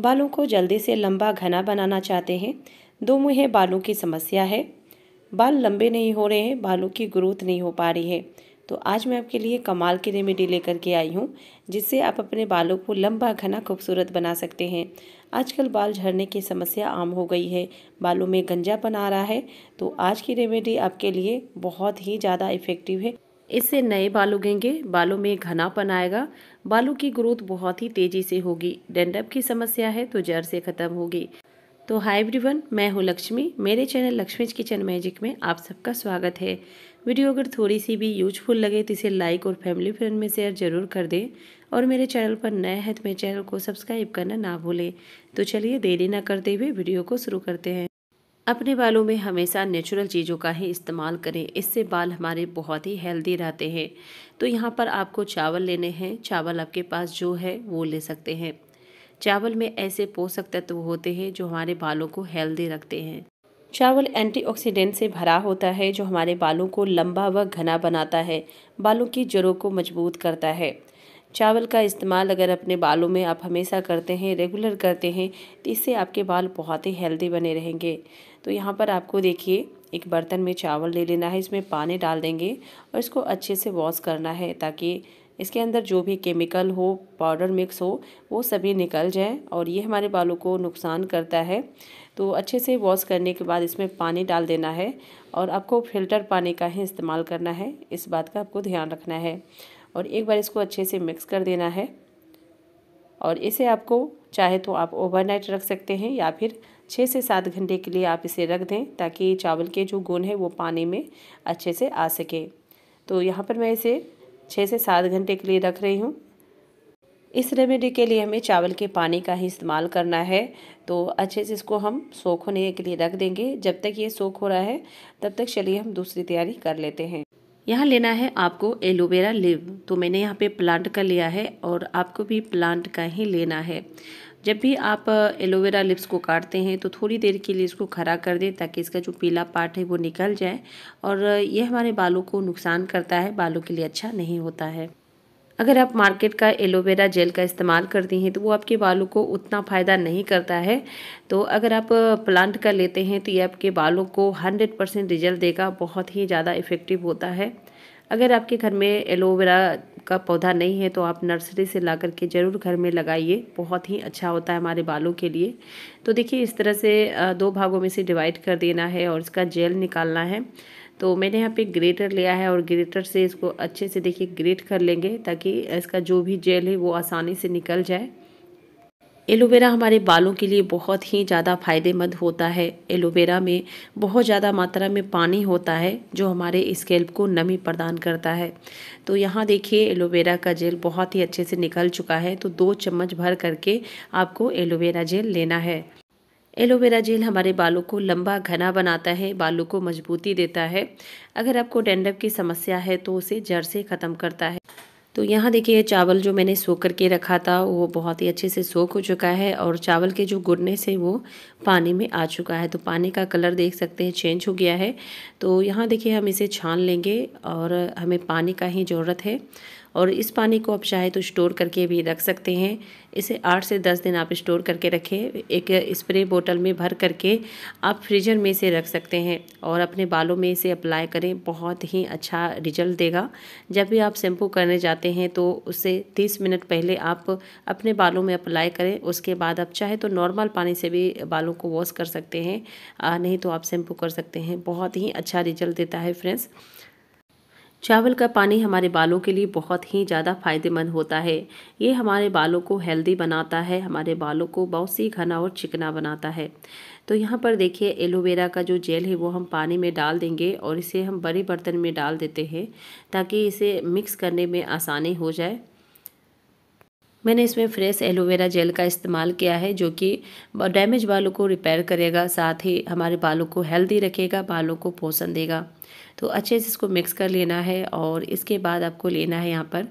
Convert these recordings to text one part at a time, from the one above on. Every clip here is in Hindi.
बालों को जल्दी से लंबा घना बनाना चाहते हैं दो मुँह बालों की समस्या है बाल लंबे नहीं हो रहे हैं बालों की ग्रोथ नहीं हो पा रही है तो आज मैं आपके लिए कमाल की रेमेडी लेकर के आई हूँ जिससे आप अपने बालों को लंबा घना खूबसूरत बना सकते हैं आजकल बाल झड़ने की समस्या आम हो गई है बालों में गंजापन आ रहा है तो आज की रेमेडी आपके लिए बहुत ही ज़्यादा इफ़ेक्टिव है इससे नए बाल उगेंगे बालों में घनापन आएगा बालों की ग्रोथ बहुत ही तेज़ी से होगी डेंडप की समस्या है तो जड़ से ख़त्म होगी तो हाय एवरीवन मैं हूँ लक्ष्मी मेरे चैनल लक्ष्मी किचन मैजिक में आप सबका स्वागत है वीडियो अगर थोड़ी सी भी यूजफुल लगे तो इसे लाइक और फैमिली फ्रेंड में शेयर ज़रूर कर दें और मेरे चैनल पर नए हैं तो मेरे चैनल को सब्सक्राइब करना ना भूलें तो चलिए देरी ना करते हुए वीडियो को शुरू करते हैं अपने बालों में हमेशा नेचुरल चीज़ों का ही इस्तेमाल करें इससे बाल हमारे बहुत ही हेल्दी रहते हैं तो यहाँ पर आपको चावल लेने हैं चावल आपके पास जो है वो ले सकते हैं चावल में ऐसे पोषक तत्व होते हैं जो हमारे बालों को हेल्दी रखते हैं चावल एंटीऑक्सीडेंट से भरा होता है जो हमारे बालों को लंबा व घना बनाता है बालों की जड़ों को मजबूत करता है चावल का इस्तेमाल अगर अपने बालों में आप हमेशा करते हैं रेगुलर करते हैं तो इससे आपके बाल बहुत ही हेल्दी बने रहेंगे तो यहाँ पर आपको देखिए एक बर्तन में चावल ले लेना है इसमें पानी डाल देंगे और इसको अच्छे से वॉश करना है ताकि इसके अंदर जो भी केमिकल हो पाउडर मिक्स हो वो सभी निकल जाए और ये हमारे बालों को नुकसान करता है तो अच्छे से वॉश करने के बाद इसमें पानी डाल देना है और आपको फिल्टर पानी का ही इस्तेमाल करना है इस बात का आपको ध्यान रखना है और एक बार इसको अच्छे से मिक्स कर देना है और इसे आपको चाहे तो आप ओवरनाइट रख सकते हैं या फिर छः से सात घंटे के लिए आप इसे रख दें ताकि चावल के जो गुण है वो पानी में अच्छे से आ सके तो यहाँ पर मैं इसे छः से सात घंटे के लिए रख रही हूँ इस रेमेडी के लिए हमें चावल के पानी का ही इस्तेमाल करना है तो अच्छे से इसको हम सोख होने के लिए रख देंगे जब तक ये सोख हो रहा है तब तक चलिए हम दूसरी तैयारी कर लेते हैं यहाँ लेना है आपको एलोवेरा लिव तो मैंने यहाँ पे प्लांट का लिया है और आपको भी प्लांट का ही लेना है जब भी आप एलोवेरा लिप्स को काटते हैं तो थोड़ी देर के लिए इसको खड़ा कर दें ताकि इसका जो पीला पार्ट है वो निकल जाए और ये हमारे बालों को नुकसान करता है बालों के लिए अच्छा नहीं होता है अगर आप मार्केट का एलोवेरा जेल का इस्तेमाल करती हैं तो वो आपके बालों को उतना फ़ायदा नहीं करता है तो अगर आप प्लांट का लेते हैं तो ये आपके बालों को हंड्रेड परसेंट रिजल्ट देगा बहुत ही ज़्यादा इफ़ेक्टिव होता है अगर आपके घर में एलोवेरा का पौधा नहीं है तो आप नर्सरी से ला करके ज़रूर घर में लगाइए बहुत ही अच्छा होता है हमारे बालों के लिए तो देखिए इस तरह से दो भागों में से डिवाइड कर देना है और इसका जेल निकालना है तो मैंने यहाँ पे ग्रेटर लिया है और ग्रेटर से इसको अच्छे से देखिए ग्रेट कर लेंगे ताकि इसका जो भी जेल है वो आसानी से निकल जाए एलोवेरा हमारे बालों के लिए बहुत ही ज़्यादा फायदेमंद होता है एलोवेरा में बहुत ज़्यादा मात्रा में पानी होता है जो हमारे स्केल्प को नमी प्रदान करता है तो यहाँ देखिए एलोवेरा का जेल बहुत ही अच्छे से निकल चुका है तो दो चम्मच भर करके आपको एलोवेरा जेल लेना है एलोवेरा जेल हमारे बालों को लंबा घना बनाता है बालों को मजबूती देता है अगर आपको डेंडप की समस्या है तो उसे जड़ से ख़त्म करता है तो यहाँ देखिए चावल जो मैंने सो करके रखा था वो बहुत ही अच्छे से सोख हो चुका है और चावल के जो गुड़ने से वो पानी में आ चुका है तो पानी का कलर देख सकते हैं चेंज हो गया है तो यहाँ देखिए हम इसे छान लेंगे और हमें पानी का ही ज़रूरत है और इस पानी को आप चाहे तो स्टोर करके भी रख सकते हैं इसे आठ से दस दिन आप स्टोर करके रखें एक स्प्रे बोतल में भर करके आप फ्रीजर में इसे रख सकते हैं और अपने बालों में इसे अप्लाई करें बहुत ही अच्छा रिजल्ट देगा जब भी आप शैम्पू करने जाते हैं तो उससे तीस मिनट पहले आप अपने बालों में अप्लाई करें उसके बाद आप चाहे तो नॉर्मल पानी से भी बालों को वॉश कर सकते हैं नहीं तो आप शैम्पू कर सकते हैं बहुत ही अच्छा रिजल्ट देता है फ्रेंड्स चावल का पानी हमारे बालों के लिए बहुत ही ज़्यादा फ़ायदेमंद होता है ये हमारे बालों को हेल्दी बनाता है हमारे बालों को बहुत सी घना और चिकना बनाता है तो यहाँ पर देखिए एलोवेरा का जो जेल है वो हम पानी में डाल देंगे और इसे हम बड़े बर्तन में डाल देते हैं ताकि इसे मिक्स करने में आसानी हो जाए मैंने इसमें फ्रेश एलोवेरा जेल का इस्तेमाल किया है जो कि डैमेज बालों को रिपेयर करेगा साथ ही हमारे बालों को हेल्दी रखेगा बालों को पोषण देगा तो अच्छे से इसको मिक्स कर लेना है और इसके बाद आपको लेना है यहाँ पर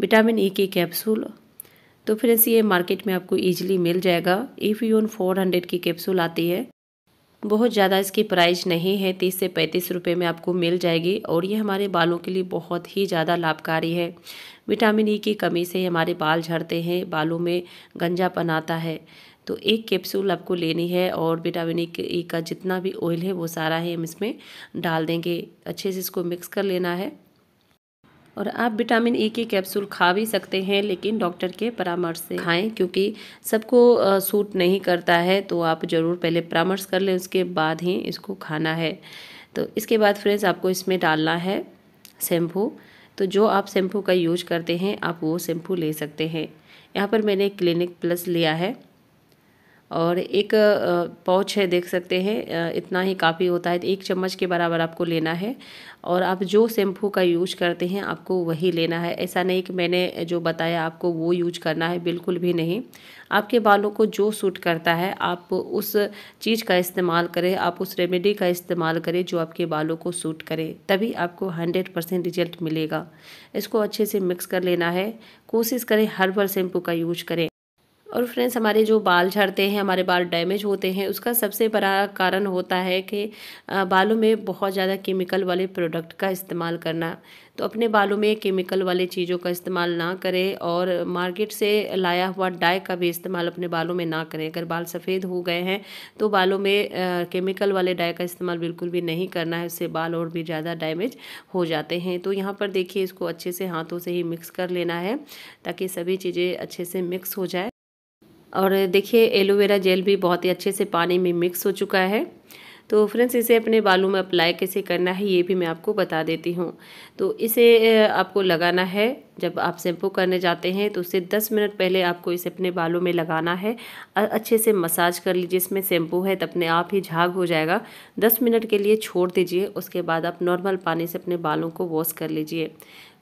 विटामिन ई e के कैप्सूल तो फ्रेंड्स ये मार्केट में आपको ईजिली मिल जाएगा यून फोर हंड्रेड की कैप्सूल आती है बहुत ज़्यादा इसकी प्राइस नहीं है तीस से पैंतीस रुपये में आपको मिल जाएगी और ये हमारे बालों के लिए बहुत ही ज़्यादा लाभकारी है विटामिन ई e की कमी से हमारे बाल झड़ते हैं बालों में गंजापन आता है तो एक कैप्सूल आपको लेनी है और विटामिन ई e e का जितना भी ऑयल है वो सारा है हम इसमें डाल देंगे अच्छे से इसको मिक्स कर लेना है और आप विटामिन ई e के कैप्सूल खा भी सकते हैं लेकिन डॉक्टर के परामर्श से खाएं क्योंकि सबको सूट नहीं करता है तो आप ज़रूर पहले परामर्श कर लें उसके बाद ही इसको खाना है तो इसके बाद फ्रेंड्स आपको इसमें डालना है शैम्पू तो जो आप शैम्पू का यूज करते हैं आप वो शैम्पू ले सकते हैं यहाँ पर मैंने क्लिनिक प्लस लिया है और एक पाउच है देख सकते हैं इतना ही काफ़ी होता है एक चम्मच के बराबर आपको लेना है और आप जो शैम्पू का यूज करते हैं आपको वही लेना है ऐसा नहीं कि मैंने जो बताया आपको वो यूज करना है बिल्कुल भी नहीं आपके बालों को जो सूट करता है आप उस चीज़ का इस्तेमाल करें आप उस रेमेडी का इस्तेमाल करें जो आपके बालों को सूट करे तभी आपको हंड्रेड परसेंट रिजल्ट मिलेगा इसको अच्छे से मिक्स कर लेना है कोशिश करें हर्बल शैम्पू का यूज करें और फ्रेंड्स हमारे जो बाल झड़ते हैं हमारे बाल डैमेज होते हैं उसका सबसे बड़ा कारण होता है कि बालों में बहुत ज़्यादा केमिकल वाले प्रोडक्ट का इस्तेमाल करना तो अपने बालों में केमिकल वाले चीज़ों का इस्तेमाल ना करें और मार्केट से लाया हुआ डाई का भी इस्तेमाल अपने बालों में ना करें अगर बाल सफ़ेद हो गए हैं तो बालों में केमिकल वाले डाई का इस्तेमाल बिल्कुल भी नहीं करना है उससे बाल और भी ज़्यादा डैमेज हो जाते हैं तो यहाँ पर देखिए इसको अच्छे से हाथों से ही मिक्स कर लेना है ताकि सभी चीज़ें अच्छे से मिक्स हो जाए और देखिए एलोवेरा जेल भी बहुत ही अच्छे से पानी में मिक्स हो चुका है तो फ्रेंड्स इसे अपने बालों में अप्लाई कैसे करना है ये भी मैं आपको बता देती हूँ तो इसे आपको लगाना है जब आप शैम्पू करने जाते हैं तो उससे 10 मिनट पहले आपको इसे अपने बालों में लगाना है अच्छे से मसाज कर लीजिए इसमें शैम्पू है तो अपने आप ही झाग हो जाएगा 10 मिनट के लिए छोड़ दीजिए उसके बाद आप नॉर्मल पानी से अपने बालों को वॉश कर लीजिए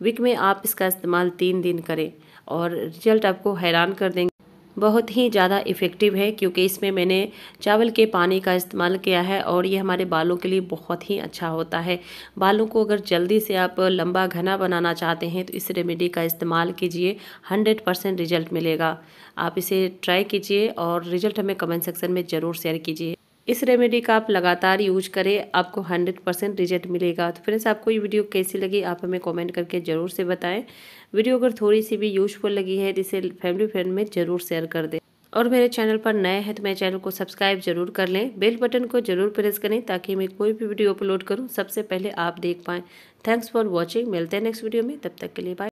विक में आप इसका इस्तेमाल तीन दिन करें और रिजल्ट आपको हैरान कर देंगे बहुत ही ज़्यादा इफ़ेक्टिव है क्योंकि इसमें मैंने चावल के पानी का इस्तेमाल किया है और ये हमारे बालों के लिए बहुत ही अच्छा होता है बालों को अगर जल्दी से आप लंबा घना बनाना चाहते हैं तो इस रेमेडी का इस्तेमाल कीजिए हंड्रेड परसेंट रिजल्ट मिलेगा आप इसे ट्राई कीजिए और रिजल्ट हमें कमेंट सेक्शन में ज़रूर शेयर कीजिए इस रेमेडी का आप लगातार यूज करें आपको 100 परसेंट रिजल्ट मिलेगा तो फ्रेंड्स आपको ये वीडियो कैसी लगी आप हमें कमेंट करके ज़रूर से बताएं वीडियो अगर थोड़ी सी भी यूजफुल लगी है तो इसे फैमिली फ्रेंड में ज़रूर शेयर कर दें और मेरे चैनल पर नए हैं तो मेरे चैनल को सब्सक्राइब जरूर कर लें बेल बटन को जरूर प्रेस करें ताकि मैं कोई भी वीडियो अपलोड करूँ सबसे पहले आप देख पाएँ थैंक्स फॉर वॉचिंग मिलते हैं नेक्स्ट वीडियो में तब तक के लिए बाय